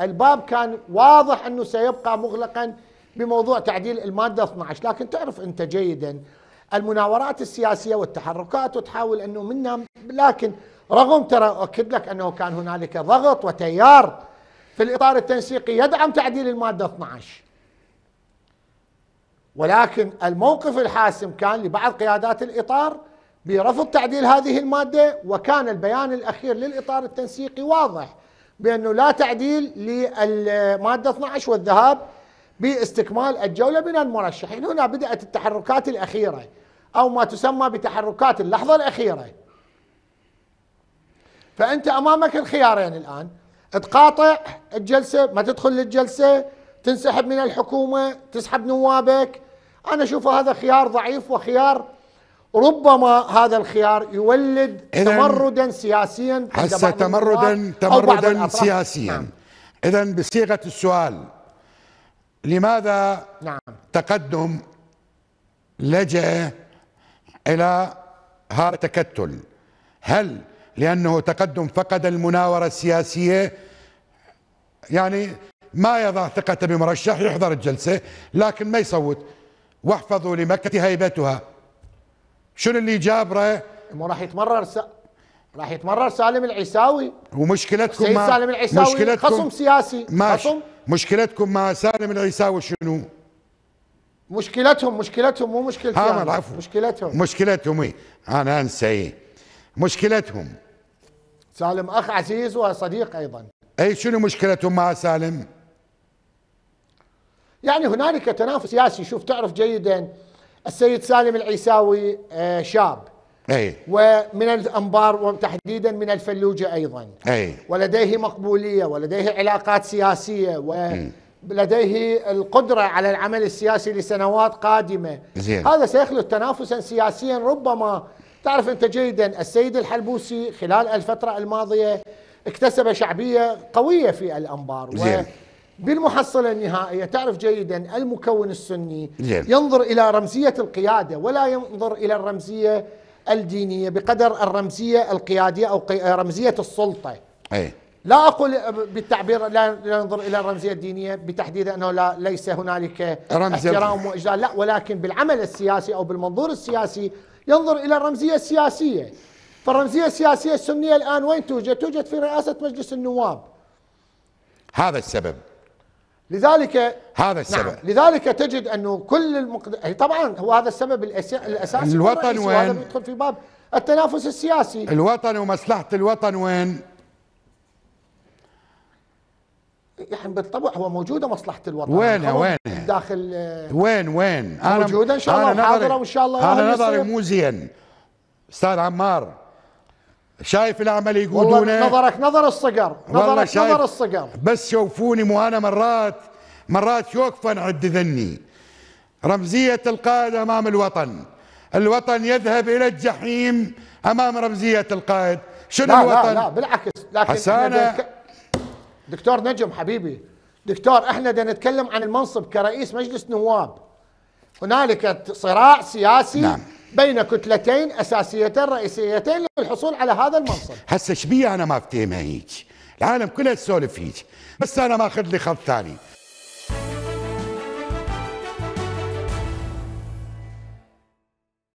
الباب كان واضح انه سيبقى مغلقا بموضوع تعديل الماده 12 لكن تعرف انت جيدا المناورات السياسيه والتحركات وتحاول انه منها لكن رغم ترى اؤكد لك انه كان هنالك ضغط وتيار في الاطار التنسيقي يدعم تعديل الماده 12 ولكن الموقف الحاسم كان لبعض قيادات الاطار برفض تعديل هذه الماده وكان البيان الاخير للاطار التنسيقي واضح بانه لا تعديل للماده 12 والذهاب باستكمال الجوله من المرشحين، يعني هنا بدات التحركات الاخيره او ما تسمى بتحركات اللحظه الاخيره. فانت امامك الخيارين الان تقاطع الجلسه ما تدخل للجلسه تنسحب من الحكومه تسحب نوابك انا اشوف هذا خيار ضعيف وخيار ربما هذا الخيار يولد تمردا سياسيا هسه تمردا تمردا سياسيا نعم. اذا بصيغه السؤال لماذا نعم. تقدم لجأ الى هذا التكتل هل لانه تقدم فقد المناوره السياسيه يعني ما يضع ثقته بمرشح يحضر الجلسه لكن ما يصوت واحفظوا لمكه هيبتها شنو اللي جابره؟ مو راح يتمرر س... راح يتمرر سالم العيساوي ومشكلتكم مع سالم العيساوي مشكلتكم خصم سياسي ماشي. خصم مشكلتكم مع سالم العيساوي شنو؟ مشكلتهم مشكلتهم مو مشكلتي ها العفو مشكلتهم مشكلتهم اي انا انسى اي مشكلتهم سالم اخ عزيز وصديق ايضا اي شنو مشكلتهم مع سالم؟ يعني هنالك تنافس سياسي شوف تعرف جيدا السيد سالم العيساوي آه، شاب أي. ومن الانبار وتحديدا من الفلوجه ايضا أي. ولديه مقبوليه ولديه علاقات سياسيه ولديه القدره على العمل السياسي لسنوات قادمه زين. هذا سيخلق تنافسا سياسيا ربما تعرف انت جيدا السيد الحلبوسي خلال الفتره الماضيه اكتسب شعبيه قويه في الانبار زين. بالمحصلة النهائية تعرف جيدا المكون السني زين. ينظر إلى رمزية القيادة ولا ينظر إلى الرمزية الدينية بقدر الرمزية القيادية أو رمزية السلطة أي. لا أقول بالتعبير لا ينظر إلى الرمزية الدينية بتحديد أنه لا ليس هنالك احترام وإجلال لا ولكن بالعمل السياسي أو بالمنظور السياسي ينظر إلى الرمزية السياسية فالرمزية السياسية السنية الآن وين توجد؟ توجد في رئاسة مجلس النواب هذا السبب لذلك هذا السبب نعم لذلك تجد انه كل المقد... طبعا هو هذا السبب الاساسي الوطن وين؟ هذا يدخل في باب التنافس السياسي الوطن ومصلحه الوطن وين؟ يعني بالطبع هو موجوده مصلحه الوطن وين وين داخل وين وين موجوده ان شاء الله حاضره وان شاء الله انا نظري مو زين استاذ عمار شايف العمل يقودونه نظرك نظر الصقر نظرك نظر الصقر بس شوفوني مو انا مرات مرات يوقفن عند ذني رمزية القائد أمام الوطن الوطن يذهب إلى الجحيم أمام رمزية القائد شنو لا الوطن؟ لا لا بالعكس لكن حسانة دكتور نجم حبيبي دكتور احنا دا نتكلم عن المنصب كرئيس مجلس نواب هنالك صراع سياسي نعم. بين كتلتين اساسيتين رئيسيتين للحصول على هذا المنصب هسه شبيه انا ما افتهمها هيك العالم كلها تسولف هيك بس انا ما اخذ لي خط ثاني